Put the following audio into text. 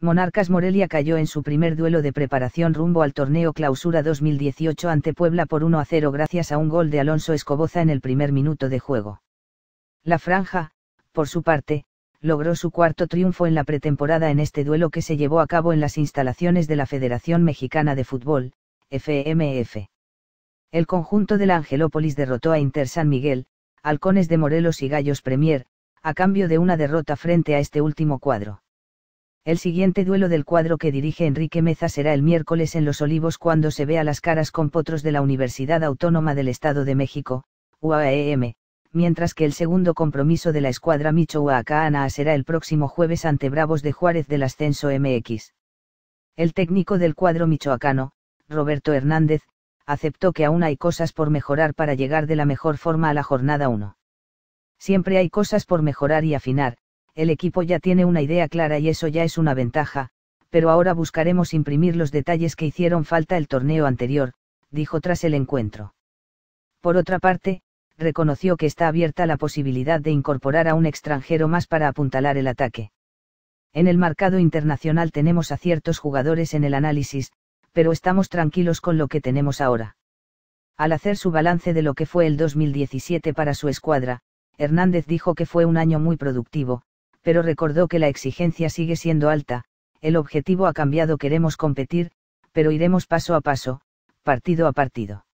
Monarcas Morelia cayó en su primer duelo de preparación rumbo al torneo Clausura 2018 ante Puebla por 1 a 0 gracias a un gol de Alonso Escoboza en el primer minuto de juego. La franja, por su parte, logró su cuarto triunfo en la pretemporada en este duelo que se llevó a cabo en las instalaciones de la Federación Mexicana de Fútbol, FMF. El conjunto de la Angelópolis derrotó a Inter San Miguel, Halcones de Morelos y Gallos Premier, a cambio de una derrota frente a este último cuadro. El siguiente duelo del cuadro que dirige Enrique Meza será el miércoles en Los Olivos cuando se vea las caras con potros de la Universidad Autónoma del Estado de México, UAEM, mientras que el segundo compromiso de la escuadra Michoacana será el próximo jueves ante Bravos de Juárez del Ascenso MX. El técnico del cuadro michoacano, Roberto Hernández, aceptó que aún hay cosas por mejorar para llegar de la mejor forma a la jornada 1. Siempre hay cosas por mejorar y afinar, el equipo ya tiene una idea clara y eso ya es una ventaja, pero ahora buscaremos imprimir los detalles que hicieron falta el torneo anterior, dijo tras el encuentro. Por otra parte, reconoció que está abierta la posibilidad de incorporar a un extranjero más para apuntalar el ataque. En el mercado internacional tenemos a ciertos jugadores en el análisis, pero estamos tranquilos con lo que tenemos ahora. Al hacer su balance de lo que fue el 2017 para su escuadra, Hernández dijo que fue un año muy productivo, pero recordó que la exigencia sigue siendo alta, el objetivo ha cambiado, queremos competir, pero iremos paso a paso, partido a partido.